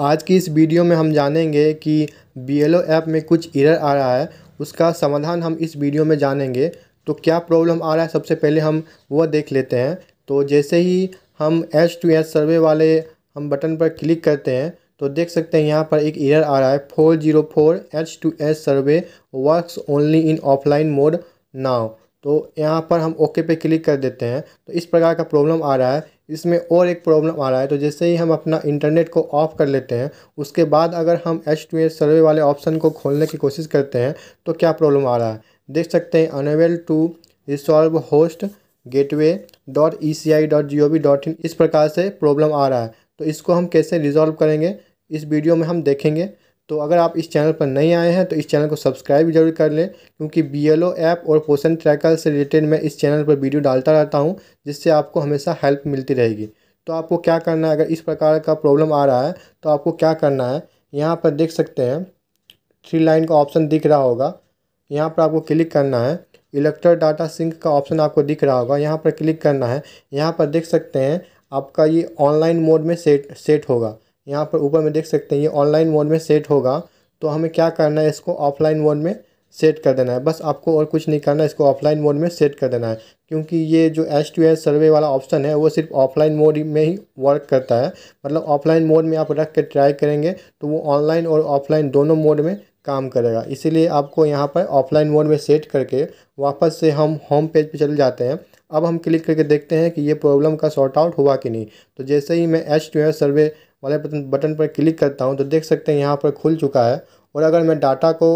आज की इस वीडियो में हम जानेंगे कि बी एल ऐप में कुछ इरर आ रहा है उसका समाधान हम इस वीडियो में जानेंगे तो क्या प्रॉब्लम आ रहा है सबसे पहले हम वह देख लेते हैं तो जैसे ही हम एच टू एच सर्वे वाले हम बटन पर क्लिक करते हैं तो देख सकते हैं यहाँ पर एक इरर आ रहा है four zero four H to H survey work only in offline mode now तो यहाँ पर हम ओके पे क्लिक कर देते हैं तो इस प्रकार का प्रॉब्लम आ रहा है इसमें और एक प्रॉब्लम आ रहा है तो जैसे ही हम अपना इंटरनेट को ऑफ़ कर लेते हैं उसके बाद अगर हम एच टू एच सर्वे वाले ऑप्शन को खोलने की कोशिश करते हैं तो क्या प्रॉब्लम आ रहा है देख सकते हैं unable to resolve host gateway dot E C I dot G O V dot in इस प्रकार से प्रॉब्लम आ रहा है तो इसको हम कैसे रिजॉल्व करेंगे इस वीडियो में हम देखेंगे तो अगर आप इस चैनल पर नए आए हैं तो इस चैनल को सब्सक्राइब जरूर कर लें क्योंकि बी एल ऐप और पोषण ट्रैकर से रिलेटेड मैं इस चैनल पर वीडियो डालता रहता हूँ जिससे आपको हमेशा हेल्प मिलती रहेगी तो आपको क्या करना है अगर इस प्रकार का प्रॉब्लम आ रहा है तो आपको क्या करना है यहाँ पर देख सकते हैं थ्री लाइन का ऑप्शन दिख रहा होगा यहाँ पर आपको क्लिक करना है इलेक्ट्रा डाटा सिंक का ऑप्शन आपको दिख रहा होगा यहाँ पर क्लिक करना है यहाँ पर देख सकते हैं आपका ये ऑनलाइन मोड में सेट सेट होगा यहाँ पर ऊपर में देख सकते हैं ये ऑनलाइन मोड में सेट होगा तो हमें क्या करना है इसको ऑफलाइन मोड में सेट कर देना है बस आपको और कुछ नहीं करना है इसको ऑफलाइन मोड में सेट कर देना है क्योंकि ये जो एच टू एच सर्वे वाला ऑप्शन है वो सिर्फ ऑफलाइन मोड में ही वर्क करता है मतलब ऑफलाइन मोड में आप रख कर ट्राई करेंगे तो वो ऑनलाइन और ऑफलाइन दोनों मोड में काम करेगा इसीलिए आपको यहाँ पर ऑफलाइन मोड में सेट करके वापस से हम होम पेज पर चले जाते हैं अब हम क्लिक करके देखते हैं कि ये प्रॉब्लम का सॉर्ट आउट हुआ कि नहीं तो जैसे ही मैं एच टू एच सर्वे वाले बटन बटन पर क्लिक करता हूँ तो देख सकते हैं यहाँ पर खुल चुका है और अगर मैं डाटा को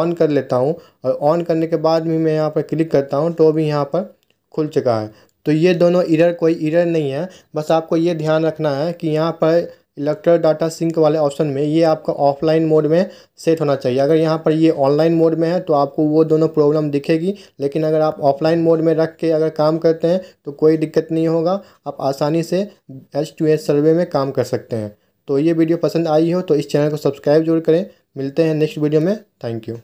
ऑन कर लेता हूँ और ऑन करने के बाद भी मैं यहाँ पर क्लिक करता हूँ तो भी यहाँ पर खुल चुका है तो ये दोनों इरर कोई इरर नहीं है बस आपको ये ध्यान रखना है कि यहाँ पर इलेक्ट्रल डाटा सिंक वाले ऑप्शन में ये आपका ऑफलाइन मोड में सेट होना चाहिए अगर यहाँ पर ये ऑनलाइन मोड में है तो आपको वो दोनों प्रॉब्लम दिखेगी लेकिन अगर आप ऑफलाइन मोड में रख के अगर काम करते हैं तो कोई दिक्कत नहीं होगा आप आसानी से एच टू एच सर्वे में काम कर सकते हैं तो ये वीडियो पसंद आई हो तो इस चैनल को सब्सक्राइब जरूर करें मिलते हैं नेक्स्ट वीडियो में थैंक यू